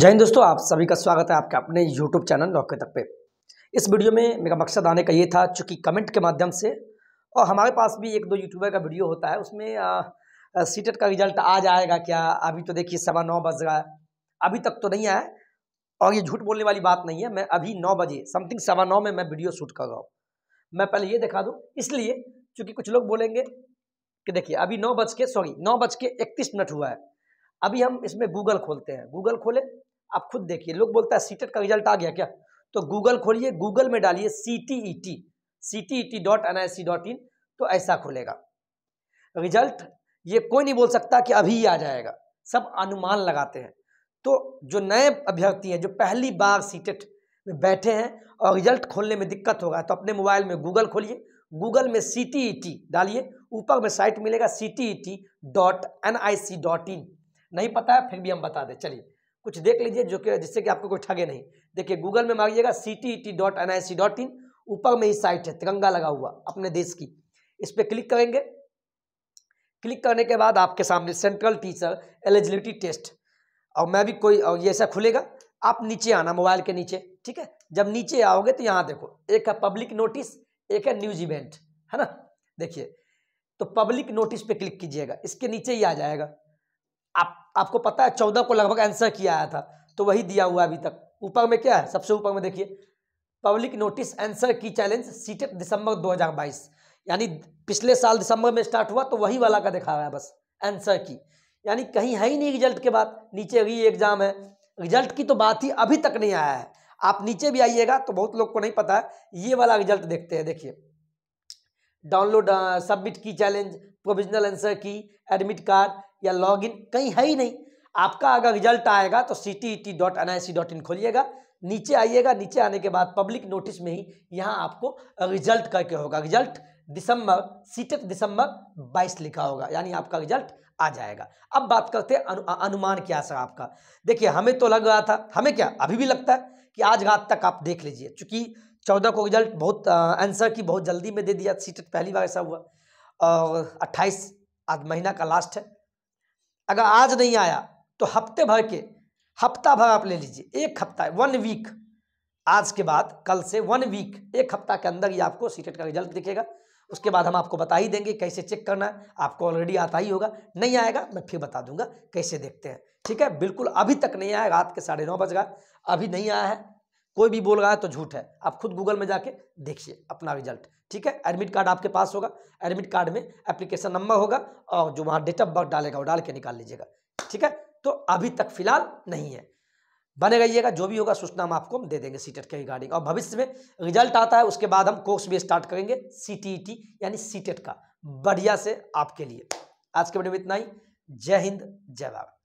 जय हिंद दोस्तों आप सभी का स्वागत है आपके अपने YouTube चैनल नौके तक पे इस वीडियो में मेरा मकसद आने का ये था चूँकि कमेंट के माध्यम से और हमारे पास भी एक दो यूट्यूबर का वीडियो होता है उसमें सीटेट का रिजल्ट आज आएगा क्या अभी तो देखिए सवा नौ बज रहा है अभी तक तो नहीं आया और ये झूठ बोलने वाली बात नहीं है मैं अभी नौ बजे समथिंग सवा नौ में मैं वीडियो शूट कर रहा हूँ मैं पहले ये दिखा दूँ इसलिए चूँकि कुछ लोग बोलेंगे कि देखिए अभी नौ बज के सॉरी नौ बज के इकतीस मिनट हुआ है अभी हम इसमें गूगल खोलते हैं गूगल खोले आप खुद देखिए लोग बोलता है सीटेट e का रिजल्ट आ गया क्या तो गूगल खोलिए गूगल में डालिए C T E T C T E T dot N I C dot in तो ऐसा खुलेगा रिजल्ट ये कोई नहीं बोल सकता कि अभी ही आ जाएगा सब अनुमान लगाते हैं तो जो नए अभ्यर्थी हैं जो पहली बार सीटेट e में बैठे हैं और रिजल्ट खोलने में दिक्कत होगा तो अपने मोबाइल में गूगल खोलिए गूगल में सी टी ई टी डालिए ऊपर में साइट मिलेगा C T E T dot N I C dot in नहीं पता है फिर भी हम बता दें चलिए कुछ देख लीजिए जो कि जिससे कि आपको कोई ठगे नहीं देखिए गूगल में मांगिएगा C T T dot N I C dot in ऊपर में ही साइट है तिरंगा लगा हुआ अपने देश की इस पर क्लिक करेंगे क्लिक करने के बाद आपके सामने सेंट्रल टीचर एलिजिबिलिटी टेस्ट और मैं भी कोई और ये ऐसा खुलेगा आप नीचे आना मोबाइल के नीचे ठीक है जब नीचे आओगे तो यहाँ देखो एक है पब्लिक नोटिस एक है न्यूज इवेंट है ना देखिए तो पब्लिक नोटिस पे क्लिक कीजिएगा इसके नीचे ही आ जाएगा आप आपको पता है चौदह को लगभग आंसर किया आया था तो वही दिया हुआ अभी तक ऊपर में क्या है सबसे ऊपर में देखिए public notice answer key challenge CTET दिसंबर 2022 यानी पिछले साल दिसंबर में स्टार्ट हुआ तो वही वाला का दिखा रहा है बस आंसर की यानी कहीं है ही नहीं रिजल्ट के बाद नीचे री एग्ज़ाम है रिजल्ट की तो बात ही अभी तक नहीं आया है आप नीचे भी आइएगा तो बहुत लोग को नहीं पता है ये वाला रिजल्ट देखते हैं देखिए download submit key challenge provisional answer key admit card या लॉगिन कहीं है ही नहीं आपका अगर रिजल्ट आएगा तो C T T dot N I C dot in खोलिएगा नीचे आइएगा नीचे आने के बाद पब्लिक नोटिस में ही यहाँ आपको रिजल्ट करके होगा रिजल्ट दिसंबर सीटेट दिसंबर 22 लिखा होगा यानी आपका रिजल्ट आ जाएगा अब बात करते हैं अनु, अनुमान क्या सर आपका देखिए हमें तो लग रहा था हमें क्या अभी भी लगता है कि आज रात तक आप देख लीजिए चूंकि चौदह को रिजल्ट बहुत आंसर की बहुत जल्दी में दे दिया सीट पहली बार ऐसा हुआ और अट्ठाईस आज महीना का लास्ट है अगर आज नहीं आया तो हफ्ते भर के हफ्ता भर आप ले लीजिए एक हफ्ता वन वीक आज के बाद कल से वन वीक एक हफ्ता के अंदर ही आपको सीटेट का रिजल्ट दिखेगा उसके बाद हम आपको बता ही देंगे कैसे चेक करना है आपको ऑलरेडी आता ही होगा नहीं आएगा मैं फिर बता दूंगा कैसे देखते हैं ठीक है बिल्कुल अभी तक नहीं आया रात के साढ़े नौ बज गए अभी नहीं आया है कोई भी बोल रहा है तो झूठ है आप खुद गूगल में जाके देखिए अपना रिजल्ट ठीक है एडमिट कार्ड आपके पास होगा एडमिट कार्ड में एप्लीकेशन नंबर होगा और जो वहाँ डेट ऑफ बर्थ डालेगा वो डाल के निकाल लीजिएगा ठीक है तो अभी तक फिलहाल नहीं है बने रहिएगा जो भी होगा सूचना हम आपको हम दे देंगे सीटेट के रिगार्डिंग और भविष्य में रिजल्ट आता है उसके बाद हम कोर्स भी स्टार्ट करेंगे सी यानी सीटेट का बढ़िया से आपके लिए आज के वीडियो में इतना ही जय हिंद जय भारत